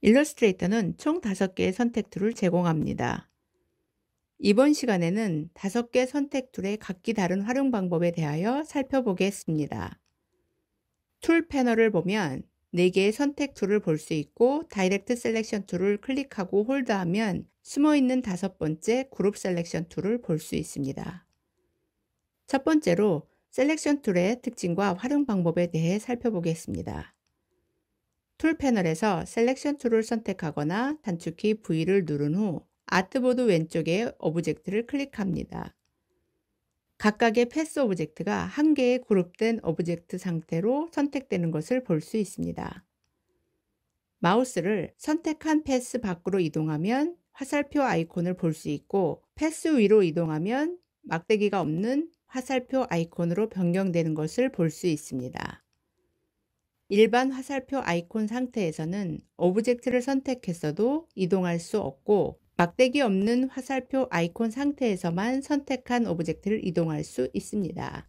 일러스트레이터는 총 5개의 선택 툴을 제공합니다. 이번 시간에는 5개 선택 툴의 각기 다른 활용 방법에 대하여 살펴보겠습니다. 툴 패널을 보면 4개의 선택 툴을 볼 수 있고 다이렉트 셀렉션 툴을 클릭하고 홀드하면 숨어있는 다섯 번째 그룹 셀렉션 툴을 볼 수 있습니다. 첫 번째로 셀렉션 툴의 특징과 활용 방법에 대해 살펴보겠습니다. 툴 패널에서 셀렉션 툴을 선택하거나 단축키 V를 누른 후 아트보드 왼쪽에 오브젝트를 클릭합니다. 각각의 패스 오브젝트가 한 개의 그룹된 오브젝트 상태로 선택되는 것을 볼 수 있습니다. 마우스를 선택한 패스 밖으로 이동하면 화살표 아이콘을 볼 수 있고 패스 위로 이동하면 막대기가 없는 화살표 아이콘으로 변경되는 것을 볼 수 있습니다. 일반 화살표 아이콘 상태에서는 오브젝트를 선택했어도 이동할 수 없고 막대기 없는 화살표 아이콘 상태에서만 선택한 오브젝트를 이동할 수 있습니다.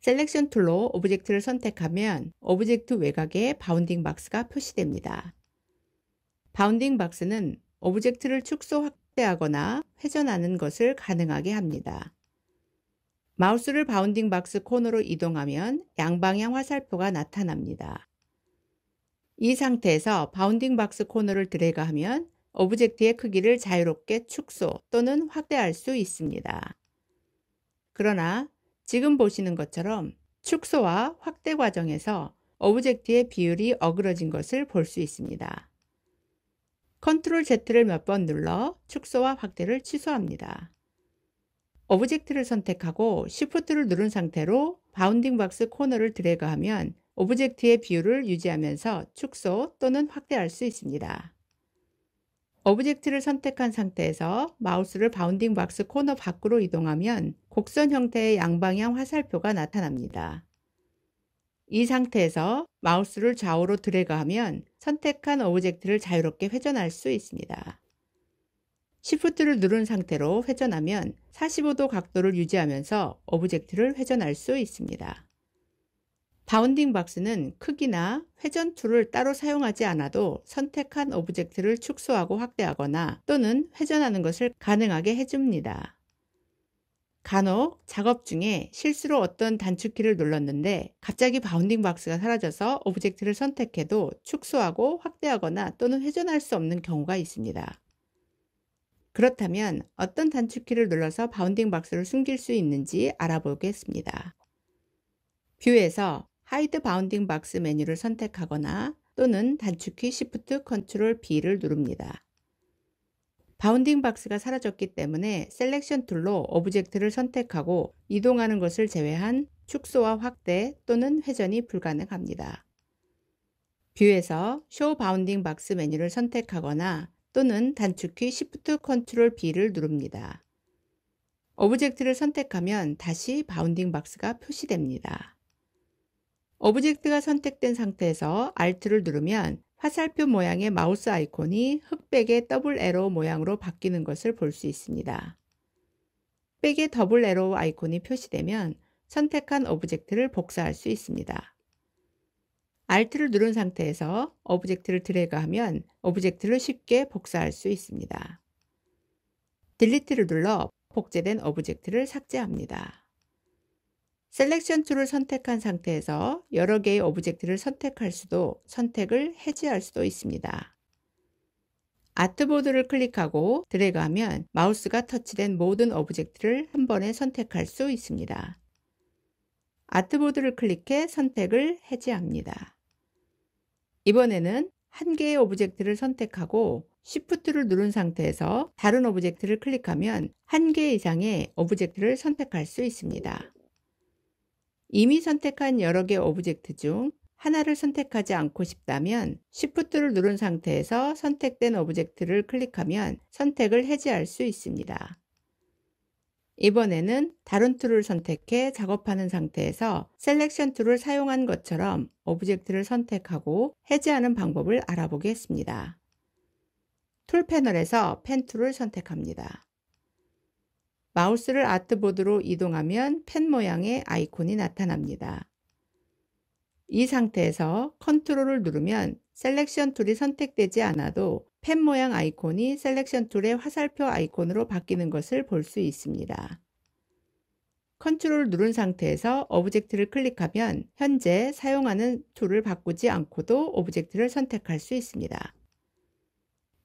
셀렉션 툴로 오브젝트를 선택하면 오브젝트 외곽에 바운딩 박스가 표시됩니다. 바운딩 박스는 오브젝트를 축소 확대하거나 회전하는 것을 가능하게 합니다. 마우스를 바운딩 박스 코너로 이동하면 양방향 화살표가 나타납니다. 이 상태에서 바운딩 박스 코너를 드래그하면 오브젝트의 크기를 자유롭게 축소 또는 확대할 수 있습니다. 그러나 지금 보시는 것처럼 축소와 확대 과정에서 오브젝트의 비율이 어그러진 것을 볼 수 있습니다. 컨트롤 Z를 몇 번 눌러 축소와 확대를 취소합니다. 오브젝트를 선택하고 Shift를 누른 상태로 바운딩 박스 코너를 드래그하면 오브젝트의 비율을 유지하면서 축소 또는 확대할 수 있습니다. 오브젝트를 선택한 상태에서 마우스를 바운딩 박스 코너 밖으로 이동하면 곡선 형태의 양방향 화살표가 나타납니다. 이 상태에서 마우스를 좌우로 드래그하면 선택한 오브젝트를 자유롭게 회전할 수 있습니다. 시프트를 누른 상태로 회전하면 45도 각도를 유지하면서 오브젝트를 회전할 수 있습니다. 바운딩 박스는 크기나 회전 툴을 따로 사용하지 않아도 선택한 오브젝트를 축소하고 확대하거나 또는 회전하는 것을 가능하게 해줍니다. 간혹 작업 중에 실수로 어떤 단축키를 눌렀는데 갑자기 바운딩 박스가 사라져서 오브젝트를 선택해도 축소하고 확대하거나 또는 회전할 수 없는 경우가 있습니다. 그렇다면 어떤 단축키를 눌러서 바운딩 박스를 숨길 수 있는지 알아보겠습니다. 뷰에서 하이드 바운딩 박스 메뉴를 선택하거나 또는 단축키 Shift Ctrl B를 누릅니다. 바운딩 박스가 사라졌기 때문에 셀렉션 툴로 오브젝트를 선택하고 이동하는 것을 제외한 축소와 확대 또는 회전이 불가능합니다. 뷰에서 Show 쇼 바운딩 박스 메뉴를 선택하거나 또는 단축키 Shift Ctrl B를 누릅니다. 오브젝트를 선택하면 다시 바운딩 박스가 표시됩니다. 오브젝트가 선택된 상태에서 Alt를 누르면 화살표 모양의 마우스 아이콘이 흑백의 더블 에로 모양으로 바뀌는 것을 볼 수 있습니다. 백의 더블 에로 아이콘이 표시되면 선택한 오브젝트를 복사할 수 있습니다. Alt를 누른 상태에서 오브젝트를 드래그하면 오브젝트를 쉽게 복사할 수 있습니다. d e l e t e 를 눌러 복제된 오브젝트를 삭제합니다. Selection t o o l 을 선택한 상태에서 여러 개의 오브젝트를 선택할 수도 선택을 해지할 수도 있습니다. 아트보드를 클릭하고 드래그하면 마우스가 터치된 모든 오브젝트를 한 번에 선택할 수 있습니다. 아트보드를 클릭해 선택을 해지합니다 이번에는 한 개의 오브젝트를 선택하고 Shift를 누른 상태에서 다른 오브젝트를 클릭하면 한 개 이상의 오브젝트를 선택할 수 있습니다. 이미 선택한 여러 개 오브젝트 중 하나를 선택하지 않고 싶다면 Shift를 누른 상태에서 선택된 오브젝트를 클릭하면 선택을 해제할 수 있습니다. 이번에는 다른 툴을 선택해 작업하는 상태에서 셀렉션 툴을 사용한 것처럼 오브젝트를 선택하고 해제하는 방법을 알아보겠습니다. 툴 패널에서 펜 툴을 선택합니다. 마우스를 아트보드로 이동하면 펜 모양의 아이콘이 나타납니다. 이 상태에서 컨트롤을 누르면 셀렉션 툴이 선택되지 않아도 펜 모양 아이콘이 셀렉션 툴의 화살표 아이콘으로 바뀌는 것을 볼 수 있습니다. 컨트롤 누른 상태에서 오브젝트를 클릭하면 현재 사용하는 툴을 바꾸지 않고도 오브젝트를 선택할 수 있습니다.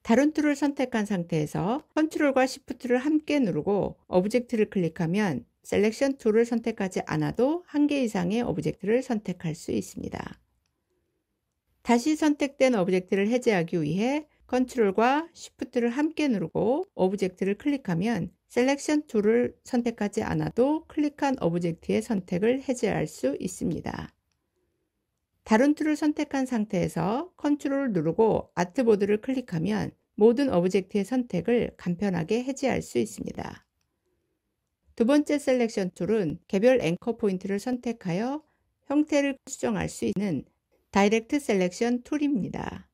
다른 툴을 선택한 상태에서 컨트롤과 시프트를 함께 누르고 오브젝트를 클릭하면 셀렉션 툴을 선택하지 않아도 한 개 이상의 오브젝트를 선택할 수 있습니다. 다시 선택된 오브젝트를 해제하기 위해 컨트롤과 쉬프트를 함께 누르고 오브젝트를 클릭하면 셀렉션 툴을 선택하지 않아도 클릭한 오브젝트의 선택을 해제할 수 있습니다. 다른 툴을 선택한 상태에서 컨트롤을 누르고 아트보드를 클릭하면 모든 오브젝트의 선택을 간편하게 해제할 수 있습니다. 두 번째 셀렉션 툴은 개별 앵커 포인트를 선택하여 형태를 수정할 수 있는 다이렉트 셀렉션 툴입니다.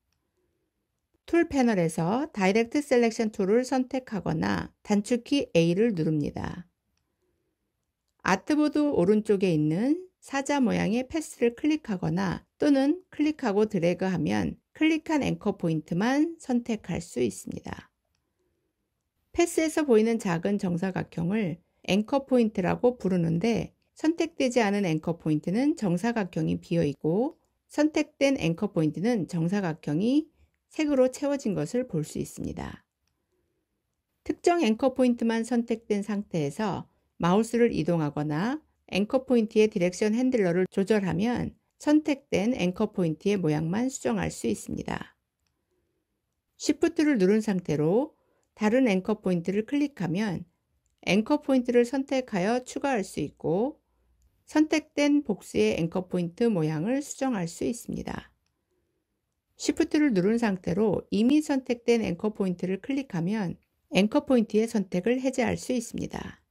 툴 패널에서 다이렉트 셀렉션 툴을 선택하거나 단축키 A를 누릅니다. 아트보드 오른쪽에 있는 사자 모양의 패스를 클릭하거나 또는 클릭하고 드래그하면 클릭한 앵커 포인트만 선택할 수 있습니다. 패스에서 보이는 작은 정사각형을 앵커 포인트라고 부르는데 선택되지 않은 앵커 포인트는 정사각형이 비어있고 선택된 앵커 포인트는 정사각형이 색으로 채워진 것을 볼 수 있습니다. 특정 앵커 포인트만 선택된 상태에서 마우스를 이동하거나 앵커 포인트의 디렉션 핸들러를 조절하면 선택된 앵커 포인트의 모양만 수정할 수 있습니다. Shift를 누른 상태로 다른 앵커 포인트를 클릭하면 앵커 포인트를 선택하여 추가할 수 있고 선택된 복수의 앵커 포인트 모양을 수정할 수 있습니다. Shift를 누른 상태로 이미 선택된 앵커 포인트를 클릭하면 앵커 포인트의 선택을 해제할 수 있습니다.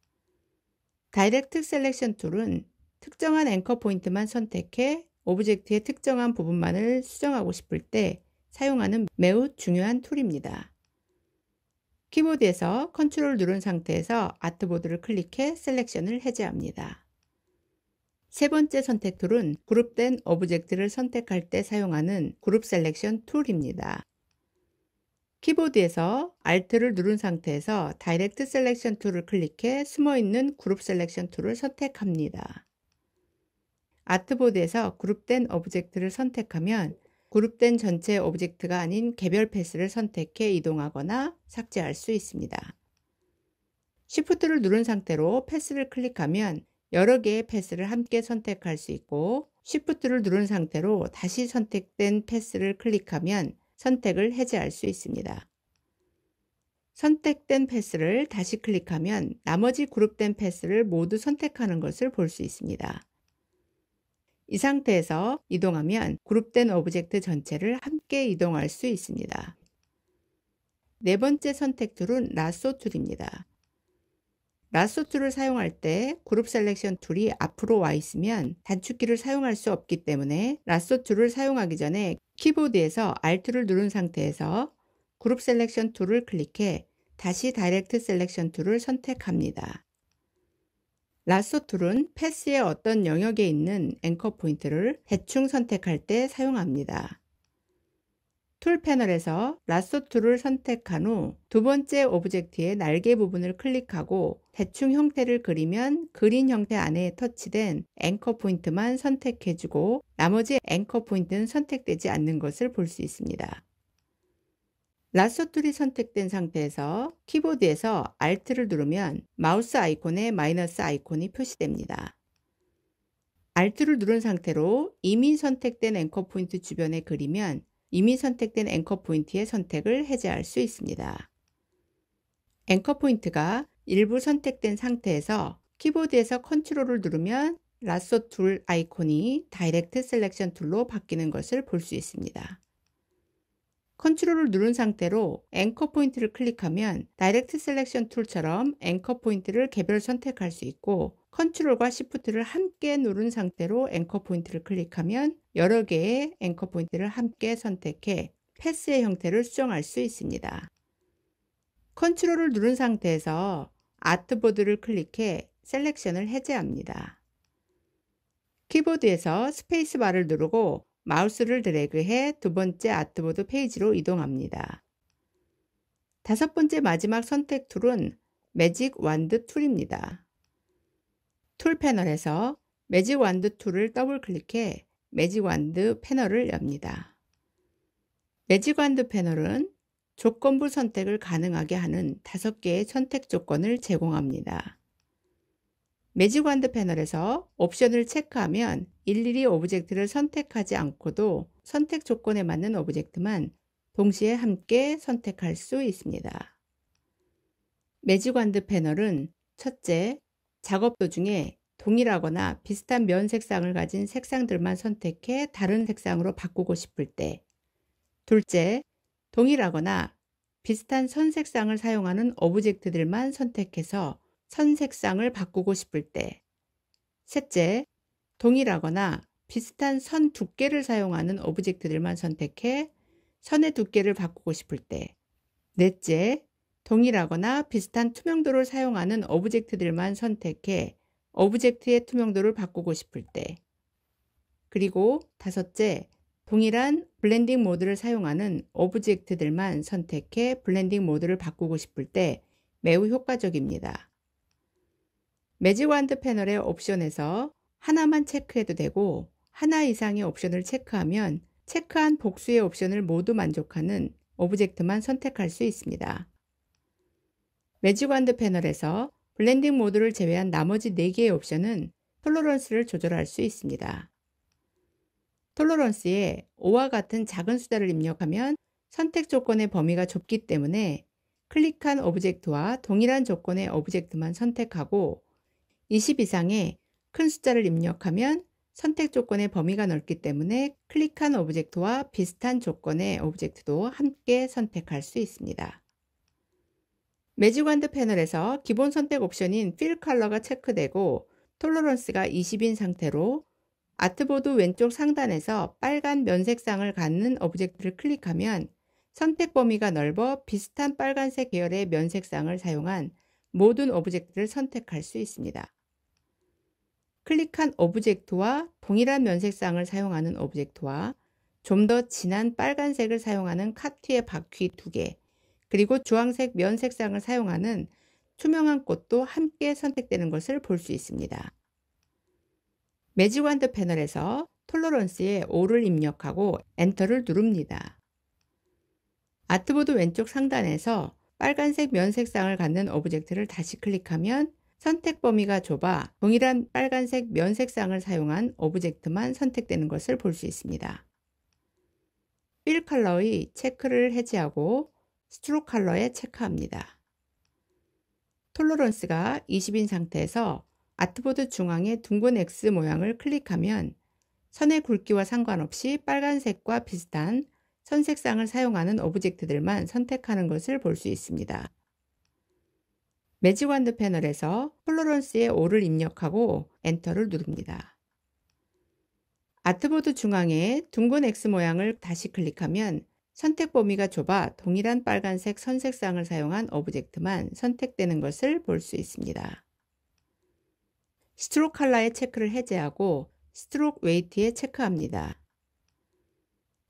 Direct Selection t o o l 은 특정한 앵커 포인트만 선택해 오브젝트의 특정한 부분만을 수정하고 싶을 때 사용하는 매우 중요한 툴입니다. 키보드에서 컨트롤 누른 상태에서 아트보드를 클릭해 셀렉션을 해제합니다. 세 번째 선택 툴은 그룹된 오브젝트를 선택할 때 사용하는 그룹 셀렉션 툴입니다. 키보드에서 Alt를 누른 상태에서 Direct Selection 툴을 클릭해 숨어있는 그룹 셀렉션 툴을 선택합니다. 아트보드에서 그룹된 오브젝트를 선택하면 그룹된 전체 오브젝트가 아닌 개별 패스를 선택해 이동하거나 삭제할 수 있습니다. Shift를 누른 상태로 패스를 클릭하면 여러 개의 패스를 함께 선택할 수 있고 Shift를 누른 상태로 다시 선택된 패스를 클릭하면 선택을 해제할 수 있습니다. 선택된 패스를 다시 클릭하면 나머지 그룹된 패스를 모두 선택하는 것을 볼 수 있습니다. 이 상태에서 이동하면 그룹된 오브젝트 전체를 함께 이동할 수 있습니다. 네 번째 선택 툴은 라쏘 툴입니다. 라소툴을 사용할 때 그룹 셀렉션 툴이 앞으로 와 있으면 단축키를 사용할 수 없기 때문에 라소툴을 사용하기 전에 키보드에서 Alt를 누른 상태에서 그룹 셀렉션 툴을 클릭해 다시 다이렉트 셀렉션 툴을 선택합니다. 라소 툴은 패스의 어떤 영역에 있는 앵커 포인트를 대충 선택할 때 사용합니다. 툴 패널에서 라쏘 툴을 선택한 후 두 번째 오브젝트의 날개 부분을 클릭하고 대충 형태를 그리면 그린 형태 안에 터치된 앵커 포인트만 선택해주고 나머지 앵커 포인트는 선택되지 않는 것을 볼 수 있습니다. 라쏘 툴이 선택된 상태에서 키보드에서 Alt를 누르면 마우스 아이콘에 마이너스 아이콘이 표시됩니다. Alt를 누른 상태로 이미 선택된 앵커 포인트 주변에 그리면 이미 선택된 앵커 포인트의 선택을 해제할 수 있습니다. 앵커 포인트가 일부 선택된 상태에서 키보드에서 컨트롤을 누르면 라쏘 툴 아이콘이 다이렉트 셀렉션 툴로 바뀌는 것을 볼 수 있습니다. 컨트롤을 누른 상태로 앵커 포인트를 클릭하면 다이렉트 셀렉션 툴처럼 앵커 포인트를 개별 선택할 수 있고 컨트롤과 시프트를 함께 누른 상태로 앵커 포인트를 클릭하면 여러 개의 앵커 포인트를 함께 선택해 패스의 형태를 수정할 수 있습니다. 컨트롤을 누른 상태에서 아트보드를 클릭해 셀렉션을 해제합니다. 키보드에서 스페이스바를 누르고 마우스를 드래그해 두 번째 아트보드 페이지로 이동합니다. 다섯 번째 마지막 선택 툴은 매직 완드 툴입니다. 툴 패널에서 매직 완드 툴을 더블 클릭해 매직완드 패널을 엽니다. 매직완드 패널은 조건부 선택을 가능하게 하는 5개의 선택 조건을 제공합니다. 매직완드 패널에서 옵션을 체크하면 일일이 오브젝트를 선택하지 않고도 선택 조건에 맞는 오브젝트만 동시에 함께 선택할 수 있습니다. 매직완드 패널은 첫째, 작업 도중에 동일하거나 비슷한 면 색상을 가진 색상들만 선택해 다른 색상으로 바꾸고 싶을 때. 둘째, 동일하거나 비슷한 선 색상을 사용하는 오브젝트들만 선택해서 선 색상을 바꾸고 싶을 때. 셋째, 동일하거나 비슷한 선 두께를 사용하는 오브젝트들만 선택해 선의 두께를 바꾸고 싶을 때. 넷째, 동일하거나 비슷한 투명도를 사용하는 오브젝트들만 선택해 오브젝트의 투명도를 바꾸고 싶을 때 그리고 다섯째, 동일한 블렌딩 모드를 사용하는 오브젝트들만 선택해 블렌딩 모드를 바꾸고 싶을 때 매우 효과적입니다. 매직 완드 패널의 옵션에서 하나만 체크해도 되고 하나 이상의 옵션을 체크하면 체크한 복수의 옵션을 모두 만족하는 오브젝트만 선택할 수 있습니다. 매직 완드 패널에서 블렌딩 모드를 제외한 나머지 4개의 옵션은 톨러런스를 조절할 수 있습니다. 톨러런스에 5와 같은 작은 숫자를 입력하면 선택 조건의 범위가 좁기 때문에 클릭한 오브젝트와 동일한 조건의 오브젝트만 선택하고 20 이상의 큰 숫자를 입력하면 선택 조건의 범위가 넓기 때문에 클릭한 오브젝트와 비슷한 조건의 오브젝트도 함께 선택할 수 있습니다. 매직완드 패널에서 기본 선택 옵션인 Fill l 컬러가 체크되고 톨러런스가 20인 상태로 아트보드 왼쪽 상단에서 빨간 면색상을 갖는 오브젝트를 클릭하면 선택 범위가 넓어 비슷한 빨간색 계열의 면색상을 사용한 모든 오브젝트를 선택할 수 있습니다. 클릭한 오브젝트와 동일한 면색상을 사용하는 오브젝트와 좀 더 진한 빨간색을 사용하는 카트의 바퀴 2개, 그리고 주황색 면 색상을 사용하는 투명한 꽃도 함께 선택되는 것을 볼 수 있습니다. 매직완드 패널에서 톨러런스의 5를 입력하고 엔터를 누릅니다. 아트보드 왼쪽 상단에서 빨간색 면 색상을 갖는 오브젝트를 다시 클릭하면 선택 범위가 좁아 동일한 빨간색 면 색상을 사용한 오브젝트만 선택되는 것을 볼 수 있습니다. 필 컬러의 체크를 해제하고 스트로 컬러에 체크합니다. 톨러런스가 20인 상태에서 아트보드 중앙의 둥근 X 모양을 클릭하면 선의 굵기와 상관없이 빨간색과 비슷한 선 색상을 사용하는 오브젝트들만 선택하는 것을 볼 수 있습니다. 매직완드 패널에서 톨러런스의 5를 입력하고 엔터를 누릅니다. 아트보드 중앙에 둥근 X 모양을 다시 클릭하면 선택 범위가 좁아 동일한 빨간색 선색상을 사용한 오브젝트만 선택되는 것을 볼 수 있습니다. 스트로크 칼라의 체크를 해제하고 스트로크 웨이트에 체크합니다.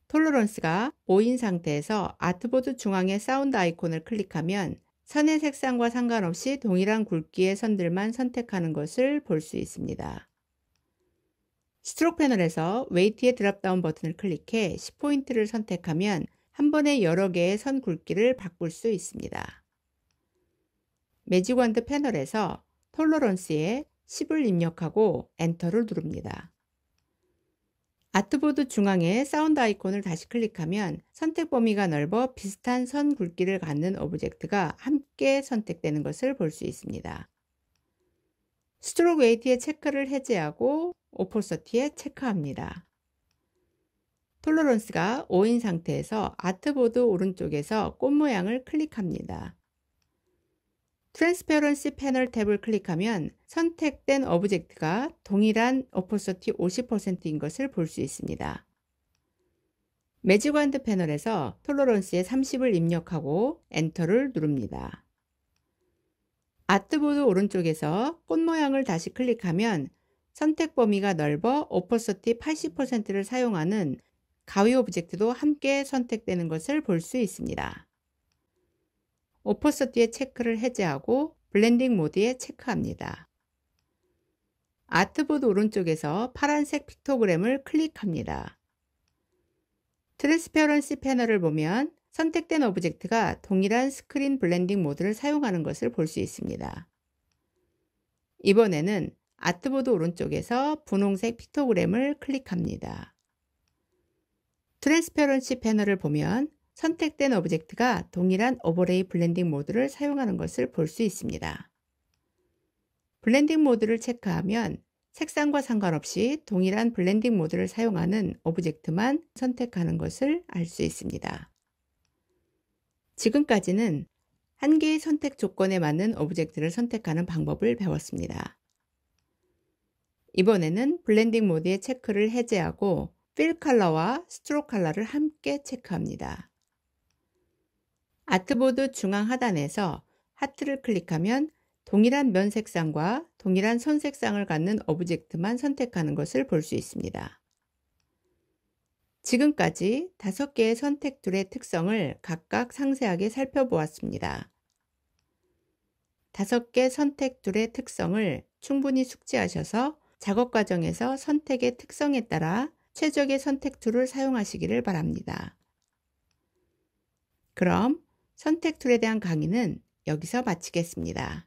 톨러런스가 5인 상태에서 아트보드 중앙의 사운드 아이콘을 클릭하면 선의 색상과 상관없이 동일한 굵기의 선들만 선택하는 것을 볼 수 있습니다. 스트로크 패널에서 웨이트의 드랍다운 버튼을 클릭해 10포인트를 선택하면 한 번에 여러 개의 선 굵기를 바꿀 수 있습니다. 매직원드 패널에서 톨러런스에 10을 입력하고 엔터를 누릅니다. 아트보드 중앙에 사운드 아이콘을 다시 클릭하면 선택 범위가 넓어 비슷한 선 굵기를 갖는 오브젝트가 함께 선택되는 것을 볼 수 있습니다. 스트로크 웨이트의 체크를 해제하고 오폴서티에 체크합니다. 톨러런스가 5인 상태에서 아트보드 오른쪽에서 꽃 모양을 클릭합니다. 트랜스페런시 패널 탭을 클릭하면 선택된 오브젝트가 동일한 오퍼서티 50%인 것을 볼 수 있습니다. 매직완드 패널에서 톨러런스의 30을 입력하고 엔터를 누릅니다. 아트보드 오른쪽에서 꽃 모양을 다시 클릭하면 선택 범위가 넓어 오퍼서티 80%를 사용하는 가위 오브젝트도 함께 선택되는 것을 볼 수 있습니다. 오퍼서티의 체크를 해제하고 블렌딩 모드에 체크합니다. 아트보드 오른쪽에서 파란색 픽토그램을 클릭합니다. 트랜스페런시 패널을 보면 선택된 오브젝트가 동일한 스크린 블렌딩 모드를 사용하는 것을 볼 수 있습니다. 이번에는 아트보드 오른쪽에서 분홍색 픽토그램을 클릭합니다. 트랜스페런시 패널을 보면 선택된 오브젝트가 동일한 오버레이 블렌딩 모드를 사용하는 것을 볼 수 있습니다. 블렌딩 모드를 체크하면 색상과 상관없이 동일한 블렌딩 모드를 사용하는 오브젝트만 선택하는 것을 알 수 있습니다. 지금까지는 한 개의 선택 조건에 맞는 오브젝트를 선택하는 방법을 배웠습니다. 이번에는 블렌딩 모드의 체크를 해제하고 Fill c o l o r 와 Stroke c o l o r 를 함께 체크합니다. 아트보드 중앙 하단에서 하트를 클릭하면 동일한 면 색상과 동일한 선 색상을 갖는 오브젝트만 선택하는 것을 볼 수 있습니다. 지금까지 다섯 개의 선택 둘의 특성을 각각 상세하게 살펴보았습니다. 다섯 개 선택 둘의 특성을 충분히 숙지하셔서 작업 과정에서 선택의 특성에 따라 최적의 선택 툴을 사용하시기를 바랍니다. 그럼 선택 툴에 대한 강의는 여기서 마치겠습니다.